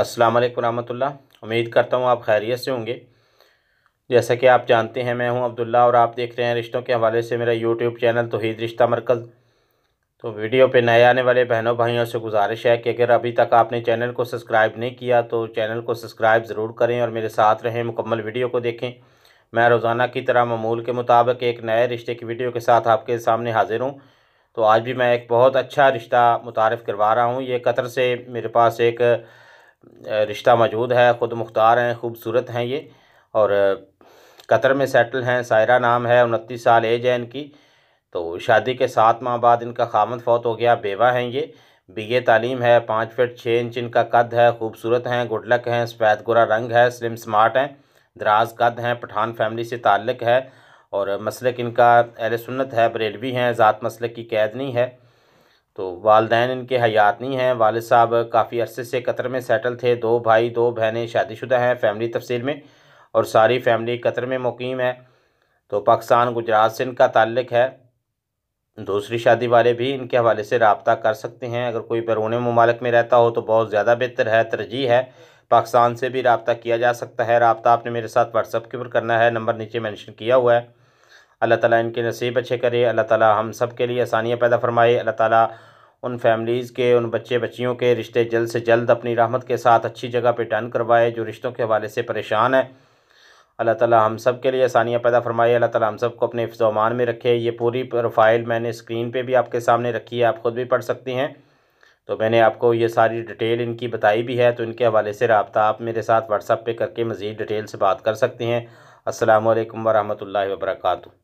अस्सलाम वालेकुम रहमतुल्लाह उम्मीद करता हूँ आप खैरियत से होंगे जैसा कि आप जानते हैं मैं हूँ अब्दुल्ला और आप देख रहे हैं रिश्तों के हवाले से मेरा यूट्यूब चैनल तोहद रिश्ता मरकज़ तो वीडियो पे नए आने वाले बहनों भाइयों से गुजारिश है कि अगर अभी तक आपने चैनल को सब्सक्राइब नहीं किया तो चैनल को सब्सक्राइब ज़रूर करें और मेरे साथ रहें मुकम्मल वीडियो को देखें मैं रोज़ाना की तरह ममूल के मुताबिक एक नए रिश्ते की वीडियो के साथ आपके सामने हाज़िर हूँ तो आज भी मैं एक बहुत अच्छा रिश्ता मुतारफ़ करवा रहा हूँ ये कतर से मेरे पास एक रिश्ता मौजूद है ख़ुद मुख्तार हैं खूबसूरत हैं ये और कतर में सेटल हैं सायरा नाम है उनतीस साल एज है इनकी तो शादी के सात माह बाद इनका खामद फौत हो गया बेवा हैं ये बीए तालीम है पाँच फिट छः इंच इनका कद है खूबसूरत हैं गुडलक हैं सफ़ेद गुरा रंग है स्लिम स्मार्ट हैं दराज कद हैं पठान फैमिली से ताल्लक है और मसलक इनका अहल सुन्नत है बरेलवी हैं ज़ात मसलक की कैद नहीं है तो वालदेन इनके हयात नहीं हैं वाल साहब काफ़ी अरसे से कतर में सेटल थे दो भाई दो बहनें शादीशुदा हैं फैमिली तफसील में और सारी फैमिली कतर में मुकीम है तो पाकिस्तान गुजरात से इनका ताल्लक है दूसरी शादी वाले भी इनके हवाले से रबता कर सकते हैं अगर कोई बैरून ममालक में रहता हो तो बहुत ज़्यादा बेहतर है तरजीह है पाकिस्तान से भी रबता किया जा सकता है रबता आपने मेरे साथ व्हाट्सअप के ऊपर करना है नंबर नीचे मैंशन किया हुआ है अल्लाह ताला इनके नसीब अच्छे करे अल्लाह ताला हम सब के लिए आसानियाँ पैदा फरमाए अल्लाह ताला उन फैमिलीज़ के उन बच्चे बच्चियों के रिश्ते जल्द से जल्द अपनी रहमत के साथ अच्छी जगह पर टर्न करवाए जो रिश्तों के हवाले से परेशान है अल्लाह ताला हम सब के लिए आसानियाँ पैदा फरमाए अल्लाह ताला हम सब को अपने हिफ्जमान में रखे ये पूरी प्रोफाइल मैंने स्क्रीन पे भी आपके सामने रखी है आप ख़ुद भी पढ़ सकती हैं तो मैंने आपको ये सारी डिटेल इनकी बताई भी है तो इनके हवाले से रबता आप मेरे साथ व्हाट्सअप पे करके मज़ीद डिटेल से बात कर सकती हैं असल वरहमल वर्का